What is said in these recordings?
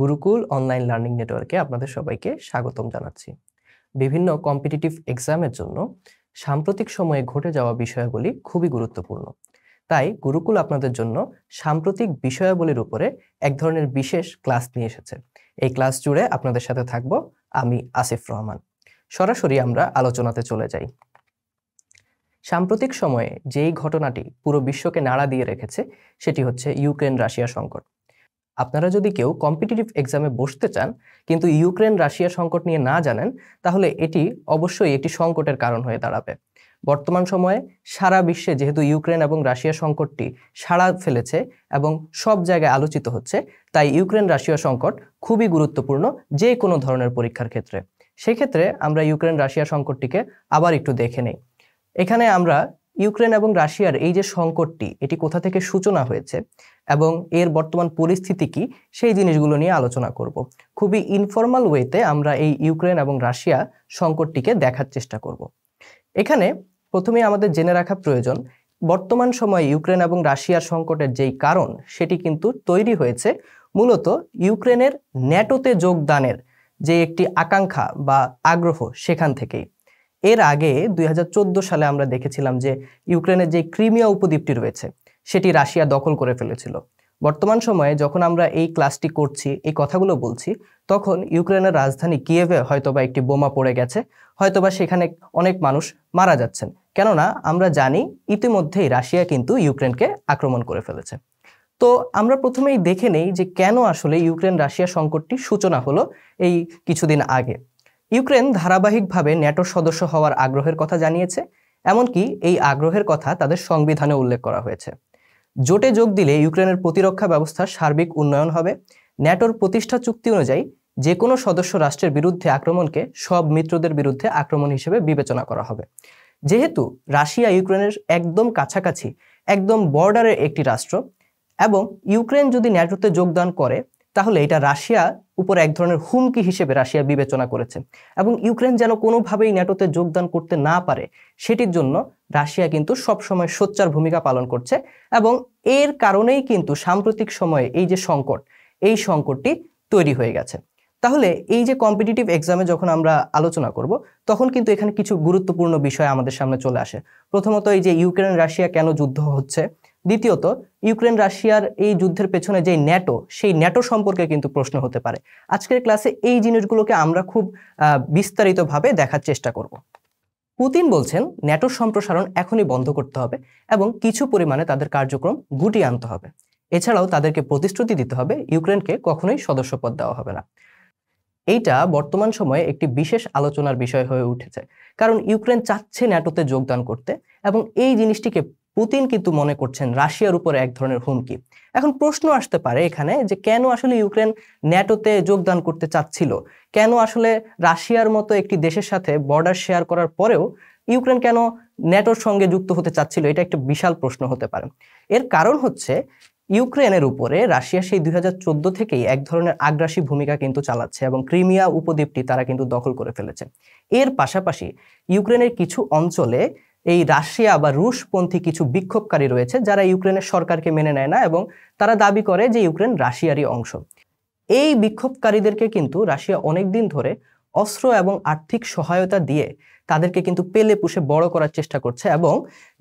Gurukul online learning নেটওয়ার্কে আপনাদের সবাইকে স্বাগতম জানাচ্ছি বিভিন্ন কম্পিটিটিভ এক্সামের জন্য সাম্প্রতিক সময়ে ঘটে যাওয়া বিষয়গুলি খুবই গুরুত্বপূর্ণ তাই গুরুকুল আপনাদের জন্য সাম্প্রতিক বিষয়াবলীর উপরে এক ধরনের বিশেষ ক্লাস নিয়ে এসেছে এই ক্লাস জুড়ে আপনাদের সাথে থাকব আমি আসিফ রহমান সরাসরি আমরা আলোচনাতে চলে যাই সাম্প্রতিক সময়ে যেই ঘটনাটি পুরো বিশ্বকে নাড়া দিয়ে রেখেছে সেটি হচ্ছে ইউক্রেন রাশিয়া সংকট আপনারা যদি কেউ কম্পিটিটিভ এক্সামে বসতে চান কিন্তু ইউক্রেন রাশিয়া সংকট নিয়ে না জানেন তাহলে এটি অবশ্যই একটি সংকটের কারণ হয়ে দাঁড়াবে বর্তমান সময়ে সারা বিশ্বে যেহেতু ইউক্রেন এবং রাশিয়া সংকটটি সাড়া ফেলেছে এবং সব জায়গায় আলোচিত হচ্ছে তাই ইউক্রেন রাশিয়া সংকট খুবই গুরুত্বপূর্ণ যে কোনো ধরনের পরীক্ষার ক্ষেত্রে সেক্ষেত্রে আমরা ইউক্রেন রাশিয়া সংকটটিকে আবার একটু দেখে নেই এখানে আমরা ইউক্রেন এবং রাশিয়ার এই যে সংকটটি এটি কোথা থেকে সূচনা হয়েছে এবং এর বর্তমান পরিস্থিতি কি সেই জিনিসগুলো নিয়ে আলোচনা করব খুবই ইনফর্মাল ওয়েতে আমরা এই ইউক্রেন এবং রাশিয়া সংকটটিকে দেখার চেষ্টা করব এখানে প্রথমে আমাদের জেনে রাখা প্রয়োজন বর্তমান সময়ে ইউক্রেন এবং রাশিয়ার সংকটের যেই কারণ সেটি কিন্তু তৈরি হয়েছে মূলত ইউক্রেনের ন্যাটোতে যোগদানের যে একটি আকাঙ্ক্ষা বা আগ্রহ সেখান থেকেই এর আগে দুই সালে আমরা দেখেছিলাম যে ইউক্রেনের যে ক্রিমিয়া উপদ্বীপটি রয়েছে সেটি রাশিয়া দখল করে ফেলেছিল বর্তমান সময়ে যখন আমরা এই ক্লাসটি করছি এই কথাগুলো বলছি তখন ইউক্রেনের রাজধানী কিয়েভে হয়তোবা একটি বোমা পড়ে গেছে হয়তোবা সেখানে অনেক মানুষ মারা যাচ্ছেন কেননা আমরা জানি ইতিমধ্যেই রাশিয়া কিন্তু ইউক্রেনকে আক্রমণ করে ফেলেছে তো আমরা প্রথমেই দেখে নেই যে কেন আসলে ইউক্রেন রাশিয়া সংকটটি সূচনা হলো এই কিছুদিন আগে ইউক্রেন ধারাবাহিকভাবে ন্যাটোর সদস্য হওয়ার আগ্রহের কথা জানিয়েছে এমনকি এই আগ্রহের কথা তাদের সংবিধানে উল্লেখ করা হয়েছে জোটে যোগ দিলে ইউক্রেনের প্রতিরক্ষা ব্যবস্থার সার্বিক উন্নয়ন হবে ন্যাটোর প্রতিষ্ঠা চুক্তি অনুযায়ী যে কোনো সদস্য রাষ্ট্রের বিরুদ্ধে আক্রমণকে সব মিত্রদের বিরুদ্ধে আক্রমণ হিসেবে বিবেচনা করা হবে যেহেতু রাশিয়া ইউক্রেনের একদম কাছাকাছি একদম বর্ডারের একটি রাষ্ট্র এবং ইউক্রেন যদি ন্যাটোতে যোগদান করে তাহলে এটা রাশিয়া উপর এক ধরনের হুমকি হিসেবে রাশিয়া বিবেচনা করেছে এবং ইউক্রেন যেন কোনোভাবেই ন্যাটোতে যোগদান করতে না পারে সেটির জন্য রাশিয়া কিন্তু সবসময় সোচ্চার ভূমিকা পালন করছে এবং এর কারণেই কিন্তু সাম্প্রতিক সময়ে এই যে সংকট এই সংকটটি তৈরি হয়ে গেছে তাহলে এই যে কম্পিটিটিভ এক্সামে যখন আমরা আলোচনা করব তখন কিন্তু এখানে কিছু গুরুত্বপূর্ণ বিষয় আমাদের সামনে চলে আসে প্রথমত এই যে ইউক্রেন রাশিয়া কেন যুদ্ধ হচ্ছে দ্বিতীয়ত ইউক্রেন রাশিয়ার এই যুদ্ধের পেছনে যে ন্যাটো সেই ন্যাটো সম্পর্কে কিন্তু প্রশ্ন হতে পারে আজকের ক্লাসে এই জিনিসগুলোকে আমরা খুব বিস্তারিতভাবে দেখার চেষ্টা করব পুতিন বলছেন ন্যাটোর সম্প্রসারণ এখনই বন্ধ করতে হবে এবং কিছু পরিমাণে তাদের কার্যক্রম গুটিয়ে আনতে হবে এছাড়াও তাদেরকে প্রতিশ্রুতি দিতে হবে ইউক্রেনকে কখনোই সদস্যপদ দেওয়া হবে না এইটা বর্তমান সময়ে একটি বিশেষ আলোচনার বিষয় হয়ে উঠেছে কারণ ইউক্রেন চাচ্ছে ন্যাটোতে যোগদান করতে এবং এই জিনিসটিকে পুতিন কিন্তু মনে করছেন রাশিয়ার উপরে এক ধরনের হুমকি এখন প্রশ্ন আসতে পারে এখানে যে কেন আসলে ইউক্রেন ন্যাটোতে যোগদান করতে চাচ্ছিল কেন আসলে রাশিয়ার মতো একটি দেশের সাথে বর্ডার শেয়ার করার পরেও ইউক্রেন কেন ন্যাটোর সঙ্গে যুক্ত হতে চাচ্ছিল এটা একটা বিশাল প্রশ্ন হতে পারে এর কারণ হচ্ছে ইউক্রেনের উপরে রাশিয়া সেই দুই থেকেই এক ধরনের আগ্রাসী ভূমিকা কিন্তু চালাচ্ছে এবং ক্রিমিয়া উপদ্বীপটি তারা কিন্তু দখল করে ফেলেছে এর পাশাপাশি ইউক্রেনের কিছু অঞ্চলে এই রাশিয়া বা রুশপন্থী কিছু বিক্ষোভকারী রয়েছে যারা ইউক্রেনের সরকারকে মেনে নেয় না এবং তারা দাবি করে যে ইউক্রেন রাশিয়ারই অংশ এই বিক্ষোভকারীদেরকে কিন্তু রাশিয়া অনেক দিন ধরে অস্ত্র এবং আর্থিক সহায়তা দিয়ে তাদেরকে কিন্তু পেলে পুষে বড় করার চেষ্টা করছে এবং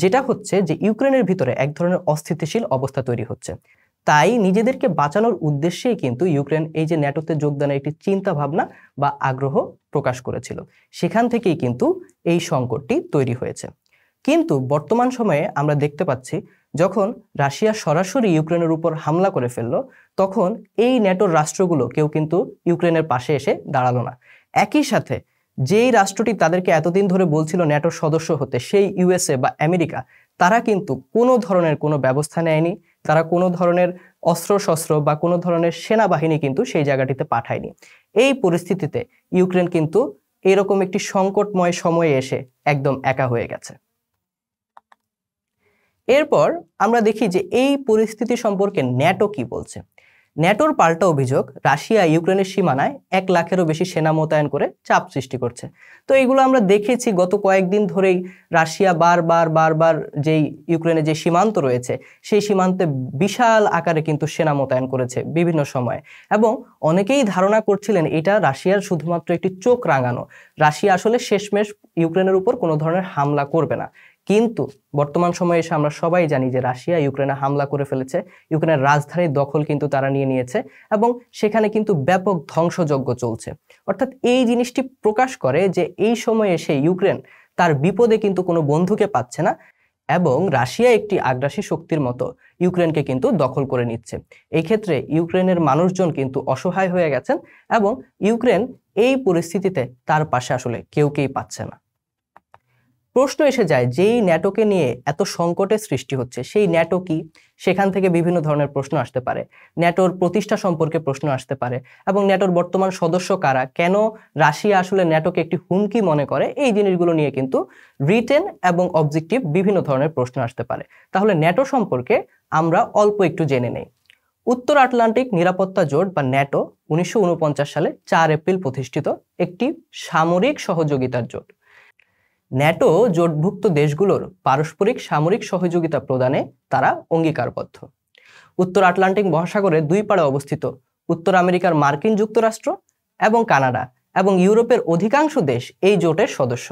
যেটা হচ্ছে যে ইউক্রেনের ভিতরে এক ধরনের অস্থিতিশীল অবস্থা তৈরি হচ্ছে তাই নিজেদেরকে বাঁচানোর উদ্দেশ্যেই কিন্তু ইউক্রেন এই যে ন্যাটোতে যোগদানের একটি চিন্তা ভাবনা বা আগ্রহ প্রকাশ করেছিল সেখান থেকেই কিন্তু এই সংকটটি তৈরি হয়েছে কিন্তু বর্তমান সময়ে আমরা দেখতে পাচ্ছি যখন রাশিয়া সরাসরি ইউক্রেনের উপর হামলা করে ফেলল তখন এই ন্যাটোর রাষ্ট্রগুলো কেউ কিন্তু ইউক্রেনের পাশে এসে দাঁড়ালো না একই সাথে যেই রাষ্ট্রটি তাদেরকে এতদিন ধরে বলছিল ন্যাটোর সদস্য হতে সেই ইউএসএ বা আমেরিকা তারা কিন্তু কোনো ধরনের কোনো ব্যবস্থা নেয়নি তারা কোনো ধরনের অস্ত্র শস্ত্র বা কোনো ধরনের সেনাবাহিনী কিন্তু সেই জায়গাটিতে পাঠায়নি এই পরিস্থিতিতে ইউক্রেন কিন্তু এরকম একটি সংকটময় সময়ে এসে একদম একা হয়ে গেছে এরপর আমরা দেখি যে এই পরিস্থিতি সম্পর্কে ন্যাটো কি বলছে ন্যাটোর পাল্টা অভিযোগ রাশিয়া ইউক্রেনের সীমানায় এক লাখেরও বেশি সেনা মোতায়েন করে চাপ সৃষ্টি করছে তো এইগুলো আমরা দেখেছি গত কয়েকদিন ধরেই রাশিয়া বারবার বারবার যেই ইউক্রেনের যে সীমান্ত রয়েছে সেই সীমান্তে বিশাল আকারে কিন্তু সেনা মোতায়েন করেছে বিভিন্ন সময়ে এবং অনেকেই ধারণা করছিলেন এটা রাশিয়ার শুধুমাত্র একটি চোখ রাঙানো রাশিয়া আসলে শেষমেশ ইউক্রেনের উপর কোনো ধরনের হামলা করবে না কিন্তু বর্তমান সময়ে এসে আমরা সবাই জানি যে রাশিয়া ইউক্রেনে হামলা করে ফেলেছে ইউক্রেনের রাজধানীর দখল কিন্তু তারা নিয়ে নিয়েছে এবং সেখানে কিন্তু ব্যাপক ধ্বংসযজ্ঞ চলছে অর্থাৎ এই জিনিসটি প্রকাশ করে যে এই সময়ে এসে ইউক্রেন তার বিপদে কিন্তু কোনো বন্ধুকে পাচ্ছে না এবং রাশিয়া একটি আগ্রাসী শক্তির মতো ইউক্রেনকে কিন্তু দখল করে নিচ্ছে এই ক্ষেত্রে ইউক্রেনের মানুষজন কিন্তু অসহায় হয়ে গেছেন এবং ইউক্রেন এই পরিস্থিতিতে তার পাশে আসলে কেউ কেউ পাচ্ছে না প্রশ্ন এসে যায় যেই ন্যাটোকে নিয়ে এত সংকটের সৃষ্টি হচ্ছে সেই ন্যাটো কি সেখান থেকে বিভিন্ন ধরনের প্রশ্ন আসতে পারে ন্যাটোর প্রতিষ্ঠা সম্পর্কে প্রশ্ন আসতে পারে এবং ন্যাটোর বর্তমান সদস্য কারা কেন রাশিয়া আসলে ন্যাটোকে একটি হুমকি মনে করে এই জিনিসগুলো নিয়ে কিন্তু রিটেন এবং অবজেক্টিভ বিভিন্ন ধরনের প্রশ্ন আসতে পারে তাহলে ন্যাটো সম্পর্কে আমরা অল্প একটু জেনে নেই উত্তর আটলান্টিক নিরাপত্তা জোট বা ন্যাটো উনিশশো সালে চার এপ্রিল প্রতিষ্ঠিত একটি সামরিক সহযোগিতার জোট ন্যাটো জোটভুক্ত দেশগুলোর পারস্পরিক সামরিক সহযোগিতা প্রদানে তারা অঙ্গীকারবদ্ধ উত্তর আটলান্টিক মহাসাগরের দুই পাড়ে অবস্থিত উত্তর আমেরিকার মার্কিন যুক্তরাষ্ট্র এবং কানাডা এবং ইউরোপের অধিকাংশ দেশ এই জোটের সদস্য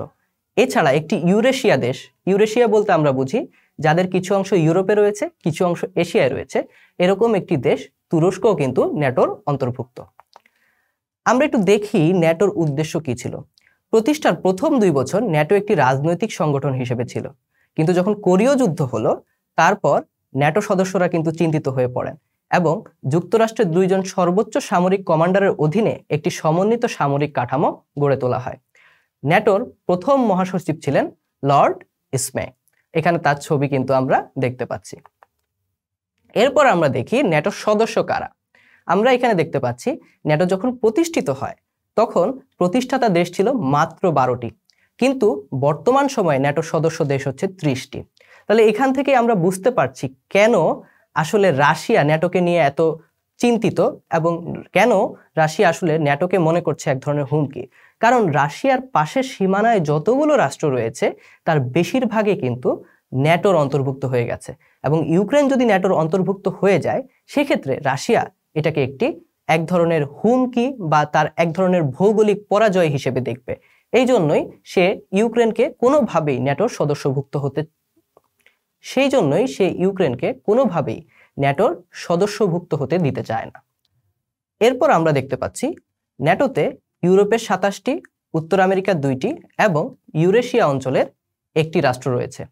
এছাড়া একটি ইউরেশিয়া দেশ ইউরেশিয়া বলতে আমরা বুঝি যাদের কিছু অংশ ইউরোপে রয়েছে কিছু অংশ এশিয়ায় রয়েছে এরকম একটি দেশ তুরস্কও কিন্তু ন্যাটোর অন্তর্ভুক্ত আমরা একটু দেখি ন্যাটোর উদ্দেশ্য কী ছিল প্রতিষ্ঠার প্রথম দুই বছর ন্যাটো একটি রাজনৈতিক সংগঠন হিসেবে ছিল কিন্তু যখন কোরীয় যুদ্ধ হলো তারপর ন্যাটো সদস্যরা কিন্তু চিন্তিত হয়ে পড়েন এবং যুক্তরাষ্ট্রের দুইজন সর্বোচ্চ সামরিক কমান্ডারের অধীনে একটি সমন্বিত সামরিক কাঠামো গড়ে তোলা হয় ন্যাটোর প্রথম মহাসচিব ছিলেন লর্ড ইসমে এখানে তার ছবি কিন্তু আমরা দেখতে পাচ্ছি এরপর আমরা দেখি ন্যাটোর সদস্য কারা আমরা এখানে দেখতে পাচ্ছি ন্যাটো যখন প্রতিষ্ঠিত হয় তখন প্রতিষ্ঠাতা দেশ ছিল মাত্র বারোটি কিন্তু বর্তমান সময়ে ন্যাটোর সদস্য দেশ হচ্ছে ত্রিশটি তাহলে এখান থেকে আমরা বুঝতে পারছি কেন আসলে রাশিয়া ন্যাটোকে নিয়ে এত চিন্তিত এবং কেন রাশিয়া আসলে ন্যাটোকে মনে করছে এক ধরনের হুমকি কারণ রাশিয়ার পাশের সীমানায় যতগুলো রাষ্ট্র রয়েছে তার বেশিরভাগই কিন্তু ন্যাটোর অন্তর্ভুক্ত হয়ে গেছে এবং ইউক্রেন যদি ন্যাটোর অন্তর্ভুক্ত হয়ে যায় সেক্ষেত্রে রাশিয়া এটাকে একটি এক ধরনের হুমকি বা তার এক ধরনের ভৌগোলিক পরাজয় হিসেবে দেখবে এই জন্যই সে ইউক্রেনকে কোনোভাবেই ন্যাটোর সদস্যভুক্ত হতে সেই জন্যই সে ইউক্রেনকে কোনোভাবেই ন্যাটোর সদস্যভুক্ত হতে দিতে চায় না এরপর আমরা দেখতে পাচ্ছি ন্যাটোতে ইউরোপের সাতাশটি উত্তর আমেরিকার দুইটি এবং ইউরেশিয়া অঞ্চলের একটি রাষ্ট্র রয়েছে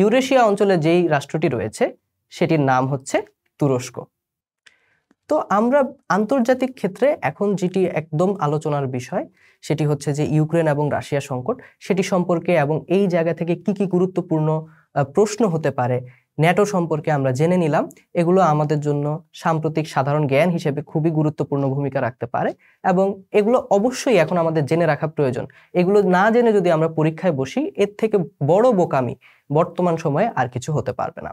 ইউরেশিয়া অঞ্চলে যেই রাষ্ট্রটি রয়েছে সেটির নাম হচ্ছে তুরস্ক তো আমরা আন্তর্জাতিক ক্ষেত্রে এখন যেটি একদম আলোচনার বিষয় সেটি হচ্ছে যে ইউক্রেন এবং রাশিয়া সংকট সেটি সম্পর্কে এবং এই জায়গা থেকে কি কি গুরুত্বপূর্ণ প্রশ্ন হতে পারে ন্যাটো সম্পর্কে আমরা জেনে নিলাম এগুলো আমাদের জন্য সাম্প্রতিক সাধারণ জ্ঞান হিসেবে খুবই গুরুত্বপূর্ণ ভূমিকা রাখতে পারে এবং এগুলো অবশ্যই এখন আমাদের জেনে রাখা প্রয়োজন এগুলো না জেনে যদি আমরা পরীক্ষায় বসি এর থেকে বড় বোকামি বর্তমান সময়ে আর কিছু হতে পারবে না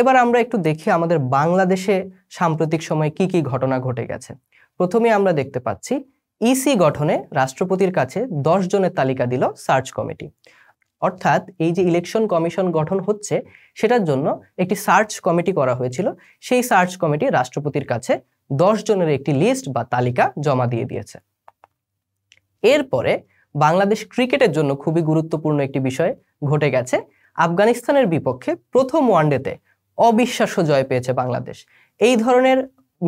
এবার আমরা একটু দেখি আমাদের বাংলাদেশে সাম্প্রতিক সময়ে কি কি ঘটনা ঘটে গেছে প্রথমে আমরা দেখতে পাচ্ছি ইসি e গঠনে রাষ্ট্রপতির কাছে দশ জনের তালিকা দিল সার্চ কমিটি অর্থাৎ এই যে ইলেকশন কমিশন গঠন হচ্ছে সেটার জন্য একটি সার্চ কমিটি করা হয়েছিল সেই সার্চ কমিটি রাষ্ট্রপতির কাছে দশ জনের একটি লিস্ট বা তালিকা জমা দিয়ে দিয়েছে এরপরে বাংলাদেশ ক্রিকেটের জন্য খুবই গুরুত্বপূর্ণ একটি বিষয় ঘটে গেছে আফগানিস্তানের বিপক্ষে প্রথম ওয়ানডেতে অবিশ্বাস্য জয় পেয়েছে বাংলাদেশ এই ধরনের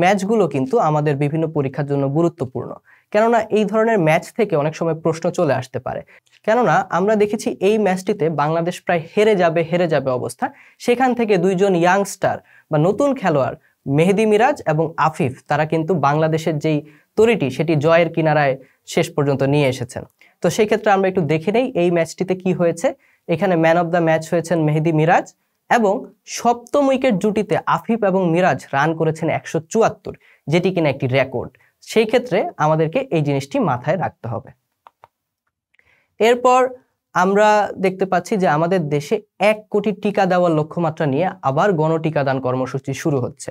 ম্যাচগুলো কিন্তু আমাদের বিভিন্ন পরীক্ষার জন্য গুরুত্বপূর্ণ কেননা এই ধরনের ম্যাচ থেকে অনেক সময় প্রশ্ন চলে আসতে পারে কেননা আমরা দেখেছি এই ম্যাচটিতে বাংলাদেশ প্রায় হেরে যাবে হেরে যাবে অবস্থা সেখান থেকে দুইজন ইয়াংস্টার বা নতুন খেলোয়াড় মেহেদি মিরাজ এবং আফিফ তারা কিন্তু বাংলাদেশের যেই তরিটি সেটি জয়ের কিনারায় শেষ পর্যন্ত নিয়ে এসেছেন তো সেক্ষেত্রে আমরা একটু দেখে নেই এই ম্যাচটিতে কি হয়েছে এখানে ম্যান অব দ্য ম্যাচ হয়েছেন মেহেদি মিরাজ এবং সপ্তম উইকেট জুটিতে আফিফ এবং মিরাজ রান করেছেন একশো চুয়াত্তর যেটি কিনা একটি রেকর্ড সেই ক্ষেত্রে আমাদেরকে এই জিনিসটি মাথায় রাখতে হবে এরপর আমরা দেখতে পাচ্ছি যে আমাদের দেশে এক কোটি টিকা দেওয়ার লক্ষ্যমাত্রা নিয়ে আবার গণটিকাদান কর্মসূচি শুরু হচ্ছে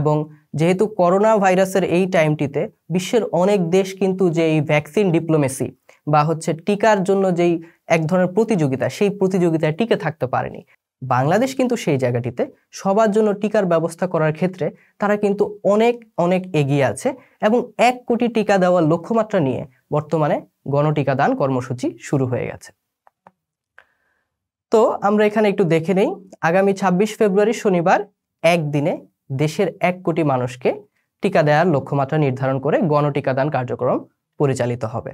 এবং যেহেতু করোনা ভাইরাসের এই টাইমটিতে বিশ্বের অনেক দেশ কিন্তু যে এই ভ্যাকসিন ডিপ্লোমেসি বা হচ্ছে টিকার জন্য যেই এক ধরনের প্রতিযোগিতা সেই প্রতিযোগিতায় টিকে থাকতে পারেনি বাংলাদেশ কিন্তু সেই জায়গাটিতে সবার জন্য টিকার ব্যবস্থা করার ক্ষেত্রে তারা কিন্তু অনেক অনেক এগিয়ে আছে এবং এক কোটি টিকা দেওয়ার লক্ষ্যমাত্রা নিয়ে বর্তমানে গণটিকাদান কর্মসূচি শুরু হয়ে গেছে তো আমরা এখানে একটু দেখে নেই আগামী ২৬ ফেব্রুয়ারি শনিবার একদিনে দেশের এক কোটি মানুষকে টিকা দেওয়ার লক্ষ্যমাত্রা নির্ধারণ করে গণটিকাদান কার্যক্রম পরিচালিত হবে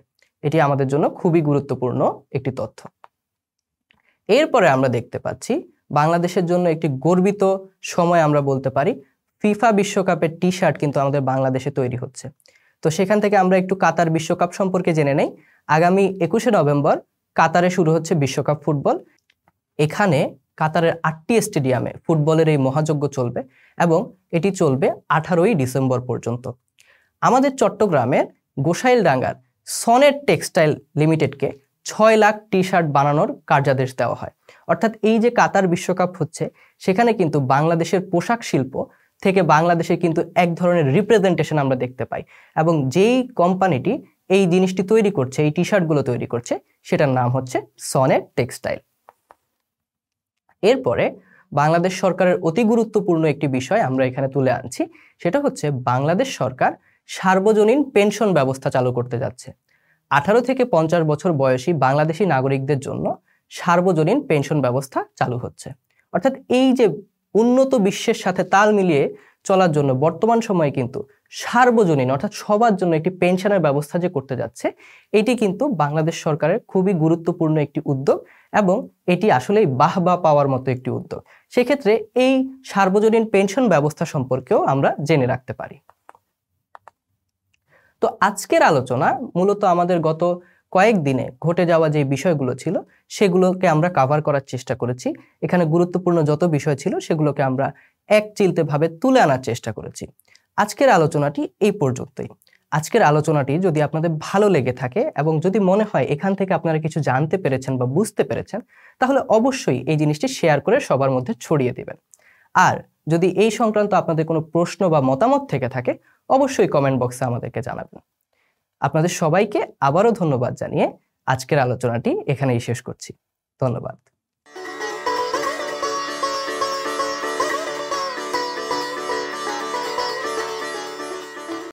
এটি আমাদের জন্য খুবই গুরুত্বপূর্ণ একটি তথ্য এরপরে আমরা দেখতে পাচ্ছি বাংলাদেশের জন্য একটি গর্বিত সময় আমরা বলতে পারি ফিফা বিশ্বকাপের টি শার্ট কিন্তু আমাদের বাংলাদেশে তৈরি হচ্ছে তো সেখান থেকে আমরা একটু কাতার বিশ্বকাপ সম্পর্কে জেনে নেই আগামী একুশে নভেম্বর কাতারে শুরু হচ্ছে বিশ্বকাপ ফুটবল এখানে কাতারের আটটি স্টেডিয়ামে ফুটবলের এই মহাযজ্ঞ চলবে এবং এটি চলবে আঠারোই ডিসেম্বর পর্যন্ত আমাদের চট্টগ্রামের গোসাইল ডাঙ্গার সনের টেক্সটাইল লিমিটেডকে ছয় লাখ টি শার্ট বানানোর কার্যাদেশ দেওয়া হয় অর্থাৎ এই যে কাতার বিশ্বকাপ হচ্ছে সেখানে কিন্তু বাংলাদেশের পোশাক শিল্প থেকে বাংলাদেশে কিন্তু এক ধরনের রিপ্রেজেন্টেশন আমরা দেখতে পাই এবং যেই কোম্পানিটি এই জিনিসটি তৈরি করছে এই টি শার্টগুলো তৈরি করছে সেটার নাম হচ্ছে সনের টেক্সটাইল এরপরে বাংলাদেশ সরকারের অতি গুরুত্বপূর্ণ একটি বিষয় আমরা এখানে তুলে আনছি সেটা হচ্ছে বাংলাদেশ সরকার সার্বজনীন পেনশন ব্যবস্থা চালু করতে যাচ্ছে আঠারো থেকে পঞ্চাশ বছর বয়সী বাংলাদেশি নাগরিকদের জন্য সার্বজনীন পেনশন ব্যবস্থা চালু হচ্ছে অর্থাৎ এই যে উন্নত বিশ্বের সাথে তাল মিলিয়ে চলার জন্য বর্তমান সময়ে কিন্তু সার্বজনীন অর্থাৎ সবার জন্য একটি পেনশনের ব্যবস্থা যে করতে যাচ্ছে এটি কিন্তু বাংলাদেশ সরকারের খুবই গুরুত্বপূর্ণ একটি উদ্যোগ এবং এটি আসলেই বাহবা পাওয়ার মতো একটি উদ্যোগ সেক্ষেত্রে এই সার্বজনীন পেনশন ব্যবস্থা সম্পর্কেও আমরা জেনে রাখতে পারি তো আজকের আলোচনা মূলত আমাদের গত কয়েকদিনে ঘটে যাওয়া যে বিষয়গুলো ছিল সেগুলোকে আমরা কাভার করার চেষ্টা করেছি এখানে গুরুত্বপূর্ণ যত বিষয় ছিল সেগুলোকে আমরা এক চিলতেভাবে তুলে আনার চেষ্টা করেছি আজকের আলোচনাটি এই পর্যন্তই আজকের আলোচনাটি যদি আপনাদের ভালো লেগে থাকে এবং যদি মনে হয় এখান থেকে আপনারা কিছু জানতে পেরেছেন বা বুঝতে পেরেছেন তাহলে অবশ্যই এই জিনিসটি শেয়ার করে সবার মধ্যে ছড়িয়ে দেবেন আর যদি এই সংক্রান্ত আপনাদের কোনো প্রশ্ন বা মতামত থেকে থাকে অবশ্যই কমেন্ট বক্সে আমাদেরকে জানাবেন আপনাদের সবাইকে আবারও ধন্যবাদ জানিয়ে আজকের আলোচনাটি এখানেই শেষ করছি ধন্যবাদ